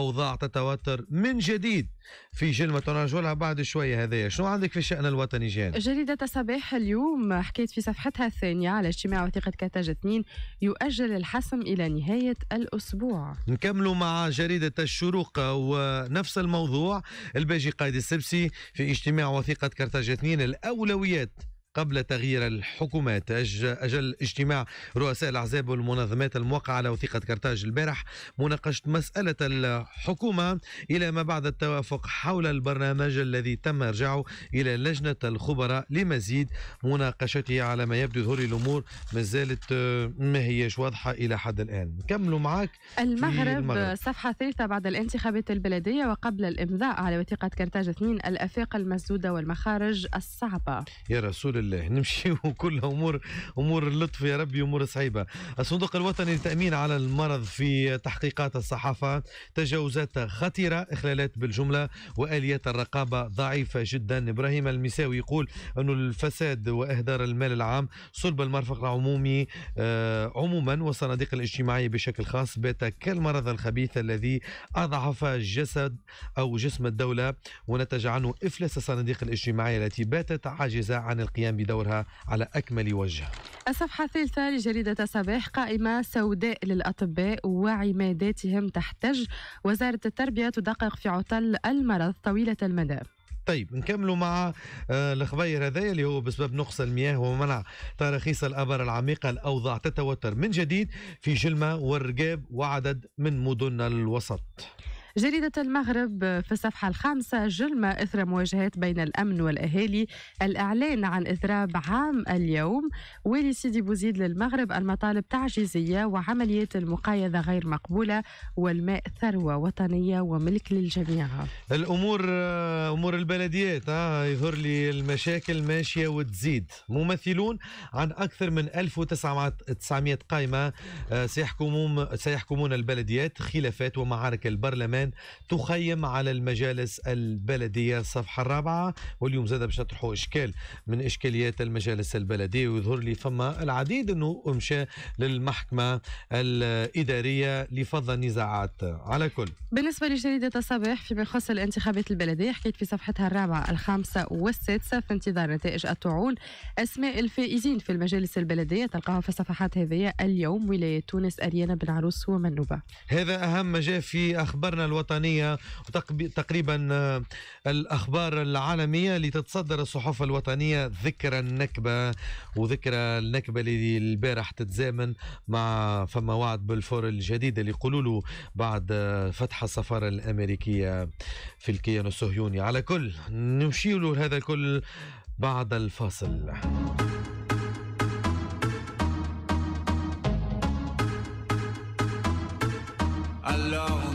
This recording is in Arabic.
أوضاع تتوتر من جديد في جلمة نرجع بعد شوية هذايا شنو عندك في الشأن الوطني جان؟ جريدة صباح اليوم حكيت في صفحتها الثانية على اجتماع وثيقة كتاج اثنين يؤجل الحسم إلى نهاية الأسبوع نكملوا مع جريدة الشروق ونفس الموضوع الباجي قايد السبسي في اجتماع وثيقة كرتاج اثنين الأولويات قبل تغيير الحكومات أجل اجتماع رؤساء الأحزاب والمنظمات الموقعة على وثيقة كرتاج البارح مناقشة مسألة الحكومة إلى ما بعد التوافق حول البرنامج الذي تم إرجاعه إلى لجنة الخبراء لمزيد مناقشته على ما يبدو ظهور الأمور ما زالت ما هيش واضحة إلى حد الآن كملوا معك المغرب, المغرب. صفحة ثالثة بعد الانتخابات البلدية وقبل الإمضاء على وثيقة كرتاج اثنين الأفاق المسدودة والمخارج الصعبة يا رسول لله نمشي وكل امور امور اللطف يا ربي امور صعيبه الصندوق الوطني للتامين على المرض في تحقيقات الصحافه تجاوزات خطيره اخلالات بالجمله واليات الرقابه ضعيفه جدا ابراهيم المساوي يقول أن الفساد واهدار المال العام صلب المرفق العمومي آه، عموما والصناديق الاجتماعيه بشكل خاص بات كالمرض الخبيث الذي اضعف جسد او جسم الدوله ونتج عنه افلاس الصناديق الاجتماعيه التي باتت عاجزه عن القيام تقوم بدورها على أكمل وجه الصفحة الثالثة لجريدة صباح قائمة سوداء للأطباء وعماداتهم تحتج وزارة التربية تدقق في عطل المرض طويلة المدى طيب نكملوا مع آه، الخبير هذايا اللي هو بسبب نقص المياه ومنع تراخيص الابار العميقه الاوضاع تتوتر من جديد في جلمه والرقاب وعدد من مدن الوسط. جريدة المغرب في الصفحة الخامسة جلمة إثر مواجهات بين الأمن والأهالي الإعلان عن إضراب عام اليوم ولي سيدي بوزيد للمغرب المطالب تعجيزية وعمليات المقايضة غير مقبولة والماء ثروة وطنية وملك للجميع الأمور آه، أمور البلديات آه، يظهر لي المشاكل ماشية وتزيد ممثلون عن أكثر من 1900 قائمة آه، سيحكمون سيحكمون البلديات خلافات ومعارك البرلمان الان تخيم على المجالس البلدية الصفحة الرابعة واليوم زاد باش نطرحوا إشكال من إشكاليات المجالس البلدية ويظهر لي فما العديد أنه مشى للمحكمة الإدارية لفض النزاعات على كل بالنسبة لجريدة الصباح فيما يخص الانتخابات البلدية حكيت في صفحتها الرابعة الخامسة والسادسة في انتظار نتائج الطعون أسماء الفائزين في المجالس البلدية تلقاها في الصفحات هذه اليوم ولاية تونس أريانا بن عروس ومنوبة هذا أهم ما جاء في أخبارنا الوطنية وتقريبا آه، الأخبار العالمية لتتصدر الصحف الوطنية ذكرى النكبة وذكرى النكبة اللي البارح تتزامن مع فما وعد بالفور الجديد اللي يقولوا له بعد آه، فتح السفارة الأمريكية في الكيان الصهيوني على كل نمشي له هذا الكل بعد الفاصل Alors